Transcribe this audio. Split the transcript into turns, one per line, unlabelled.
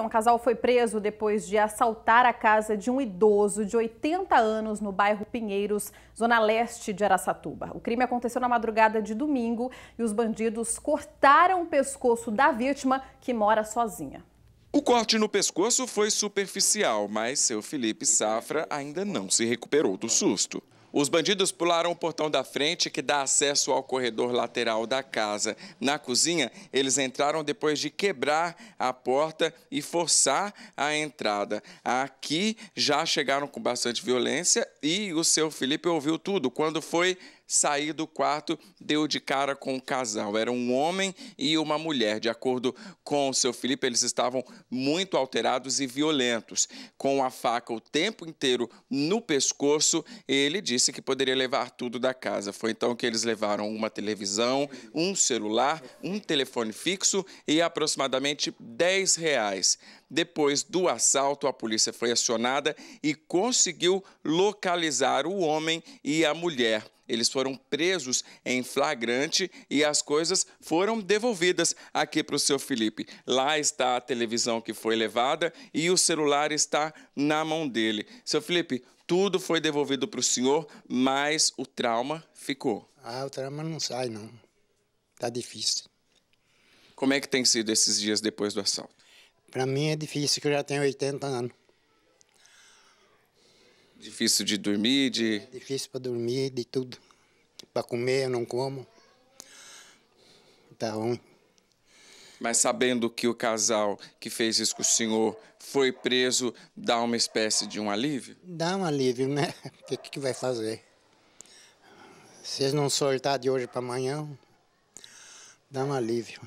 Um casal foi preso depois de assaltar a casa de um idoso de 80 anos no bairro Pinheiros, zona leste de Araçatuba. O crime aconteceu na madrugada de domingo e os bandidos cortaram o pescoço da vítima, que mora sozinha. O
corte no pescoço foi superficial, mas seu Felipe Safra ainda não se recuperou do susto. Os bandidos pularam o portão da frente, que dá acesso ao corredor lateral da casa. Na cozinha, eles entraram depois de quebrar a porta e forçar a entrada. Aqui já chegaram com bastante violência e o seu Felipe ouviu tudo. Quando foi sair do quarto, deu de cara com o um casal. Era um homem e uma mulher. De acordo com o seu Felipe, eles estavam muito alterados e violentos. Com a faca o tempo inteiro no pescoço, ele disse que poderia levar tudo da casa. Foi então que eles levaram uma televisão, um celular, um telefone fixo e aproximadamente 10 reais. Depois do assalto, a polícia foi acionada e conseguiu localizar o homem e a mulher eles foram presos em flagrante e as coisas foram devolvidas aqui para o seu Felipe. Lá está a televisão que foi levada e o celular está na mão dele. Seu Felipe, tudo foi devolvido para o senhor, mas o trauma ficou.
Ah, o trauma não sai, não. Tá difícil.
Como é que tem sido esses dias depois do assalto?
Para mim é difícil, que eu já tenho 80 anos.
Difícil de dormir, de... É
difícil para dormir, de tudo. Para comer, eu não como. Tá ruim.
Mas sabendo que o casal que fez isso com o senhor foi preso, dá uma espécie de um alívio?
Dá um alívio, né? O que, que vai fazer? Se eles não soltar de hoje para amanhã, dá um alívio.